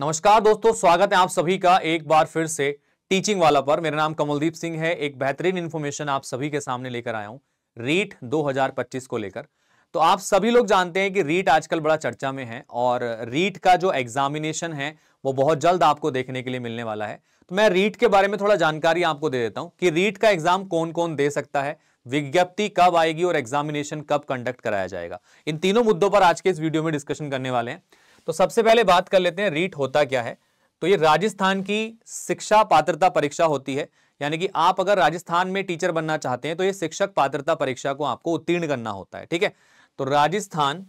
नमस्कार दोस्तों स्वागत है आप सभी का एक बार फिर से टीचिंग वाला पर मेरा नाम कमलदीप सिंह है एक बेहतरीन इन्फॉर्मेशन आप सभी के सामने लेकर आया हूँ रीट 2025 को लेकर तो आप सभी लोग जानते हैं कि रीट आजकल बड़ा चर्चा में है और रीट का जो एग्जामिनेशन है वो बहुत जल्द आपको देखने के लिए मिलने वाला है तो मैं रीट के बारे में थोड़ा जानकारी आपको दे देता हूँ कि रीट का एग्जाम कौन कौन दे सकता है विज्ञप्ति कब आएगी और एग्जामिनेशन कब कंडक्ट कराया जाएगा इन तीनों मुद्दों पर आज के इस वीडियो में डिस्कशन करने वाले हैं तो सबसे पहले बात कर लेते हैं रीट होता क्या है तो ये राजस्थान की शिक्षा पात्रता परीक्षा होती है यानी कि आप अगर राजस्थान में टीचर बनना चाहते हैं तो ये शिक्षक पात्रता परीक्षा को आपको उत्तीर्ण करना होता है ठीक है तो राजस्थान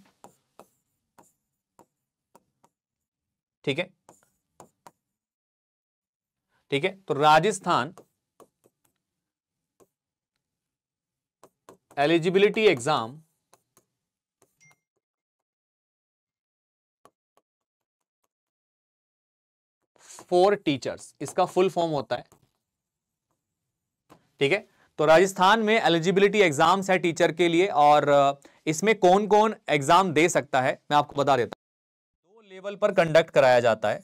ठीक है ठीक है तो Rajasthan eligibility exam for teachers इसका फुल फॉर्म होता है ठीक है तो राजस्थान में एलिजिबिलिटी एग्जाम्स है टीचर के लिए और इसमें कौन कौन एग्जाम दे सकता है मैं आपको बता देता हूं दो लेवल पर कंडक्ट कराया जाता है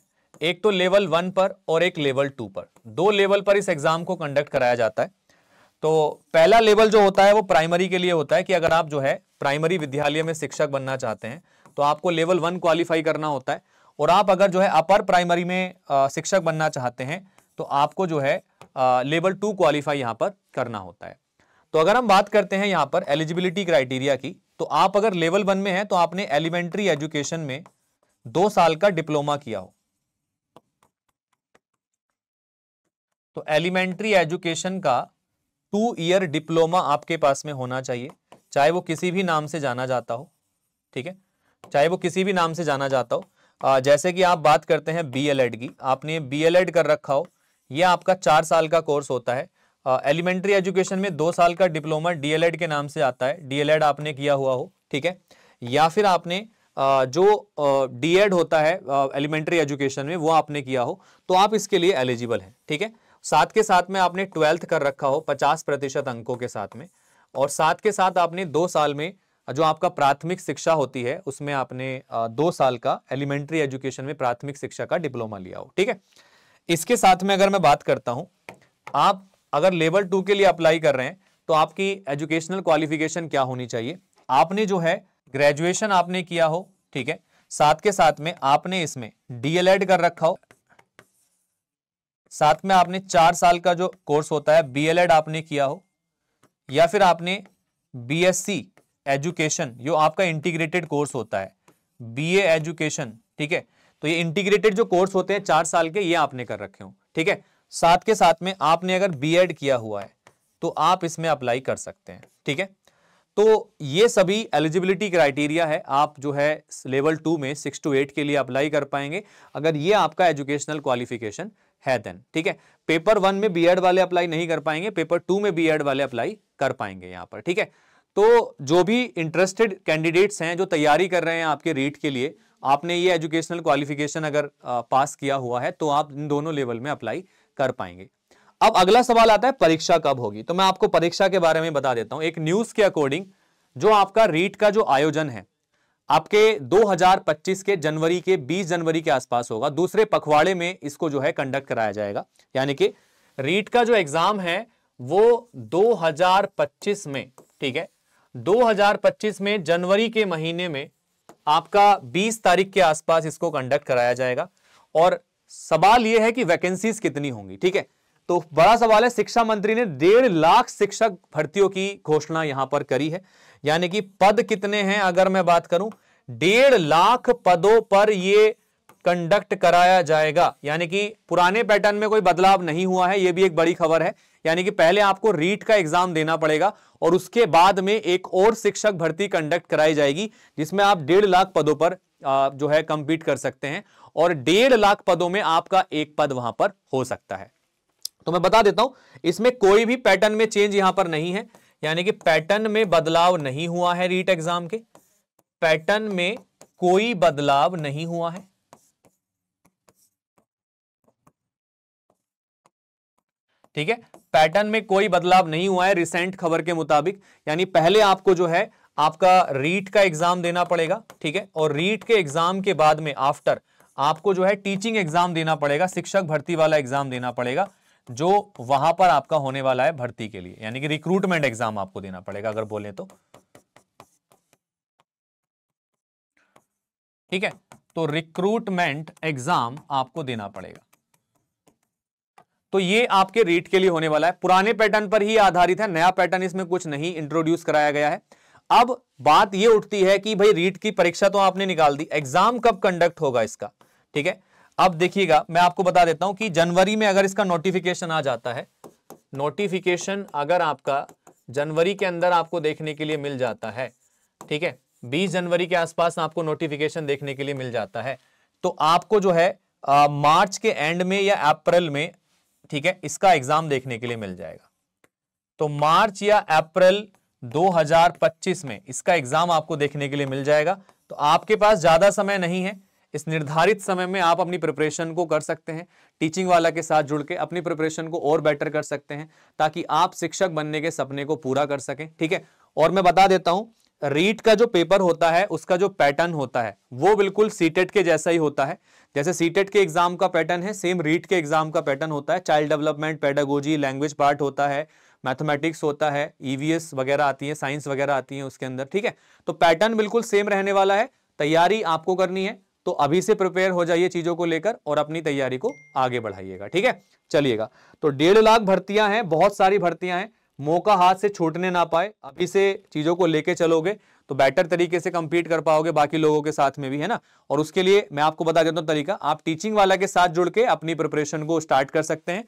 एक तो लेवल वन पर और एक लेवल टू पर दो लेवल पर इस एग्जाम को कंडक्ट कराया जाता है तो पहला लेवल जो होता है वो प्राइमरी के लिए होता है कि अगर आप जो है प्राइमरी विद्यालय में शिक्षक बनना चाहते हैं तो आपको लेवल वन क्वालिफाई करना होता है और आप अगर जो है अपर प्राइमरी में शिक्षक बनना चाहते हैं तो आपको जो है लेवल टू क्वालिफाई यहाँ पर करना होता है तो अगर हम बात करते हैं यहाँ पर एलिजिबिलिटी क्राइटेरिया की तो आप अगर लेवल वन में हैं तो आपने एलिमेंट्री एजुकेशन में दो साल का डिप्लोमा किया हो तो एलिमेंट्री एजुकेशन का टू ईयर डिप्लोमा आपके पास में होना चाहिए चाहे वो किसी भी नाम से जाना जाता हो ठीक है चाहे वो किसी भी नाम से जाना जाता हो जैसे कि आप बात करते हैं बीएलएड की आपने बीएलएड कर रखा हो यह आपका चार साल का कोर्स होता है एलिमेंट्री एजुकेशन में दो साल का डिप्लोमा डीएलएड के नाम से आता है डीएलएड आपने किया हुआ हो ठीक है या फिर आपने आ, जो डीएड होता है एलिमेंट्री एजुकेशन में वो आपने किया हो तो आप इसके लिए एलिजिबल हैं ठीक है साथ के साथ में आपने ट्वेल्थ कर रखा हो पचास प्रतिशत अंकों के साथ में और साथ के साथ आपने दो साल में जो आपका प्राथमिक शिक्षा होती है उसमें आपने दो साल का एलिमेंट्री एजुकेशन में प्राथमिक शिक्षा का डिप्लोमा लिया हो ठीक है इसके साथ में अगर मैं बात करता हूं आप अगर लेवल टू के लिए अप्लाई कर रहे हैं तो आपकी एजुकेशनल क्वालिफिकेशन क्या होनी चाहिए आपने जो है ग्रेजुएशन आपने किया हो ठीक है साथ के साथ में आपने इसमें डीएलएड कर रखा हो साथ में आपने चार साल का जो कोर्स होता है बीएलएड आपने किया हो या फिर आपने बीएससी एजुकेशन जो आपका इंटीग्रेटेड कोर्स होता है बीए एजुकेशन ठीक है तो ये इंटीग्रेटेड जो कोर्स होते हैं चार साल के ये आपने कर रखे हो ठीक है साथ के साथ में आपने अगर बीएड किया हुआ है तो आप इसमें अप्लाई कर सकते हैं ठीक है तो ये सभी एलिजिबिलिटी क्राइटेरिया है आप जो है लेवल टू में सिक्स टू एट के लिए अप्लाई कर पाएंगे अगर ये आपका एजुकेशनल क्वालिफिकेशन है देन ठीक है पेपर वन में बीएड वाले अप्लाई नहीं कर पाएंगे पेपर टू में बीएड वाले अप्लाई कर पाएंगे यहाँ पर ठीक है तो जो भी इंटरेस्टेड कैंडिडेट्स हैं जो तैयारी कर रहे हैं आपके रीट के लिए आपने ये एजुकेशनल क्वालिफिकेशन अगर पास किया हुआ है तो आप इन दोनों लेवल में अप्लाई कर पाएंगे अब अगला सवाल आता है परीक्षा कब होगी तो मैं आपको परीक्षा के बारे में बता देता हूं एक न्यूज के अकॉर्डिंग जो आपका रीट का जो आयोजन है आपके 2025 के जनवरी के 20 जनवरी के आसपास होगा दूसरे पखवाड़े में इसको जो है कंडक्ट कराया जाएगा यानी कि रीट का जो एग्जाम है वो 2025 में ठीक है 2025 में जनवरी के महीने में आपका 20 तारीख के आसपास इसको कंडक्ट कराया जाएगा और सवाल यह है कि वैकेंसीज कितनी होंगी ठीक है तो बड़ा सवाल है शिक्षा मंत्री ने डेढ़ लाख शिक्षक भर्तियों की घोषणा यहां पर करी है यानी कि पद कितने हैं अगर मैं बात करूं डेढ़ लाख पदों पर यह कंडक्ट कराया जाएगा यानी कि पुराने पैटर्न में कोई बदलाव नहीं हुआ है यह भी एक बड़ी खबर है यानी कि पहले आपको रीट का एग्जाम देना पड़ेगा और उसके बाद में एक और शिक्षक भर्ती कंडक्ट कराई जाएगी जिसमें आप डेढ़ लाख पदों पर जो है कंपीट कर सकते हैं और डेढ़ लाख पदों में आपका एक पद वहां पर हो सकता है तो मैं बता देता हूं इसमें कोई भी पैटर्न में चेंज यहां पर नहीं है यानी कि पैटर्न में बदलाव नहीं हुआ है रीट एग्जाम के पैटर्न में कोई बदलाव नहीं हुआ है ठीक है पैटर्न में कोई बदलाव नहीं हुआ है रिसेंट खबर के मुताबिक यानी पहले आपको जो है आपका रीट का एग्जाम देना पड़ेगा ठीक है और रीट के एग्जाम के बाद में आफ्टर आपको जो है टीचिंग एग्जाम देना पड़ेगा शिक्षक भर्ती वाला एग्जाम देना पड़ेगा जो वहां पर आपका होने वाला है भर्ती के लिए यानी कि रिक्रूटमेंट एग्जाम आपको देना पड़ेगा अगर बोले तो ठीक है तो रिक्रूटमेंट एग्जाम आपको देना पड़ेगा तो ये आपके रेट के लिए होने वाला है पुराने पैटर्न पर ही आधारित है नया पैटर्न इसमें कुछ नहीं इंट्रोड्यूस कराया गया है अब बात ये उठती है कि भाई रीट की परीक्षा तो आपने निकाल दी एग्जाम कब कंडक्ट होगा इसका ठीक है अब देखिएगा मैं आपको बता देता हूं कि जनवरी में अगर इसका नोटिफिकेशन आ जाता है नोटिफिकेशन अगर आपका जनवरी के अंदर आपको देखने के लिए मिल जाता है ठीक है 20 जनवरी के आसपास आपको नोटिफिकेशन देखने के लिए मिल जाता है तो आपको जो है आ, मार्च के एंड में या अप्रैल में ठीक है इसका एग्जाम देखने के लिए मिल जाएगा तो मार्च या अप्रैल 2025 में इसका एग्जाम आपको देखने के लिए मिल जाएगा तो आपके पास ज्यादा समय नहीं है इस निर्धारित समय में आप अपनी प्रिपरेशन को कर सकते हैं टीचिंग वाला के साथ जुड़ के अपनी प्रिपरेशन को और बेटर कर सकते हैं ताकि आप शिक्षक बनने के सपने को पूरा कर सकें ठीक है और मैं बता देता हूं रीट का जो पेपर होता है उसका जो पैटर्न होता है वो बिल्कुल सीटेट के जैसा ही होता है जैसे सीटेट के एग्जाम का पैटर्न है सेम रीट के एग्जाम का पैटर्न होता है child development pedagogy language part होता है मैथमेटिक्स होता है ईवीएस e वगैरह आती है साइंस वगैरह आती है उसके अंदर ठीक है तो पैटर्न बिल्कुल सेम रहने वाला है तैयारी आपको करनी है तो अभी से प्रिपेयर हो जाइए चीजों को लेकर और अपनी तैयारी को आगे बढ़ाइएगा ठीक है चलिएगा तो डेढ़ लाख भर्तियां हैं बहुत सारी भर्तियां हैं मौका हाथ से छूटने ना पाए अभी से चीज़ों को लेके चलोगे तो बेटर तरीके से कंपीट कर पाओगे बाकी लोगों के साथ में भी है ना और उसके लिए मैं आपको बता देता हूँ तरीका आप टीचिंग वाला के साथ जुड़ के अपनी प्रिपरेशन को स्टार्ट कर सकते हैं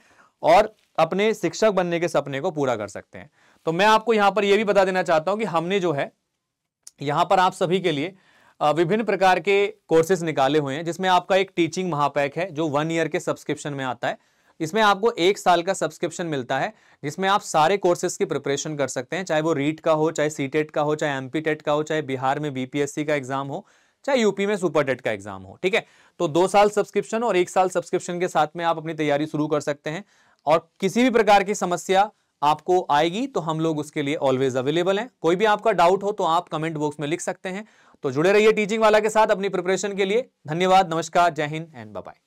और अपने शिक्षक बनने के सपने को पूरा कर सकते हैं तो मैं आपको यहाँ पर यह भी बता देना चाहता हूं कि हमने जो है यहाँ पर आप सभी के लिए विभिन्न प्रकार के कोर्सेज निकाले हुए हैं जिसमें आपका एक टीचिंग महापैक है जो वन ईयर के सब्सक्रिप्शन में आता है इसमें आपको एक साल का सब्सक्रिप्शन मिलता है जिसमें आप सारे कोर्सेज की प्रिपरेशन कर सकते हैं चाहे वो रीट का हो चाहे सी e का हो चाहे एम e का हो चाहे बिहार में बीपीएससी का एग्जाम हो चाहे यूपी में सुपर टेट का एग्जाम हो ठीक है तो दो साल सब्सक्रिप्शन और एक साल सब्सक्रिप्शन के साथ में आप अपनी तैयारी शुरू कर सकते हैं और किसी भी प्रकार की समस्या आपको आएगी तो हम लोग उसके लिए ऑलवेज अवेलेबल हैं कोई भी आपका डाउट हो तो आप कमेंट बॉक्स में लिख सकते हैं तो जुड़े रहिए टीचिंग वाला के साथ अपनी प्रिपरेशन के लिए धन्यवाद नमस्कार जय हिंद एंड बाय